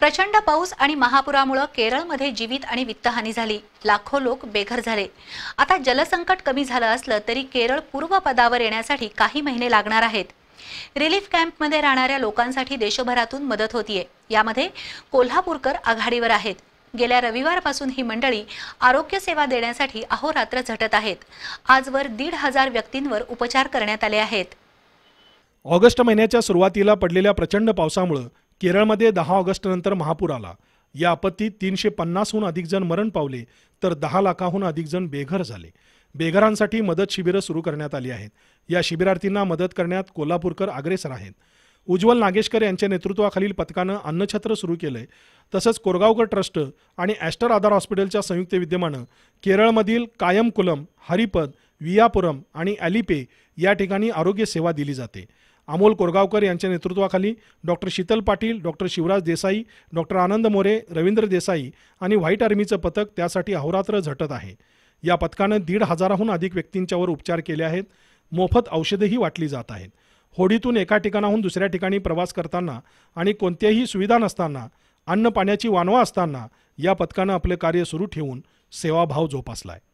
प्रचंड पाऊस आणि महापुरामुळे केरळमध्ये जीवित आणि वित्तहानी झाली लाखो लोक बेघर झाले आता जलसंकट कमी झालं असलं तरी केरळ पूर्वपदावर येण्यासाठी काही महिने लागणार आहेत रिलीफ कॅम्पमध्ये राहणाऱ्या लोकांसाठी देशभरातून मदत होतीये यामध्ये कोल्हापूरकर आघाडीवर आहेत गेल्या रविवारपासून ही मंडळी आरोग्य सेवा देण्यासाठी अहोरात्र झटत आहेत आजवर दीड हजार व्यक्तींवर उपचार करण्यात आले आहेत ऑगस्ट महिन्याच्या सुरुवातीला पडलेल्या प्रचंड पावसामुळे केरळमध्ये दहा ऑगस्टनंतर महापूर आला या आपत्तीत तीनशे पन्नासहून अधिक जण मरण पावले तर दहा लाखाहून अधिक जण बेघर झाले बेघरांसाठी मदत शिबिरं सुरू करण्यात आली आहेत या शिबिरार्थींना मदत करण्यात कोल्हापूरकर अग्रेसर आहेत उज्ज्वल नागेशकर यांच्या नेतृत्वाखालील पथकानं अन्नछत्र सुरू केलंय तसंच कोरगावकर ट्रस्ट आणि ॲस्टर आधार हॉस्पिटलच्या संयुक्त विद्यमानं केरळमधील कायमकुलम हरिपद वियापुरम आणि अलिपे या ठिकाणी आरोग्य सेवा दिली जाते अमोल कोरगावकर यांच्या नेतृत्वाखाली doctor Sheetal Patil doctor Shivraj Desai doctor Anand More Ravindra Desai आणि व्हाईट आर्मीचं पथक त्यासाठी अहोरात्र झटत आहे या पथकानं दीड हजाराहून अधिक व्यक्तींच्यावर उपचार केले आहेत मोफत औषधेही वाटली जात आहेत होडीतून एका ठिकाणाहून दुसऱ्या ठिकाणी प्रवास करताना आणि कोणत्याही सुविधा नसताना अन्न पाण्याची वानवा असताना या पथकानं आपलं कार्य सुरू ठेवून सेवाभाव जोपासला आहे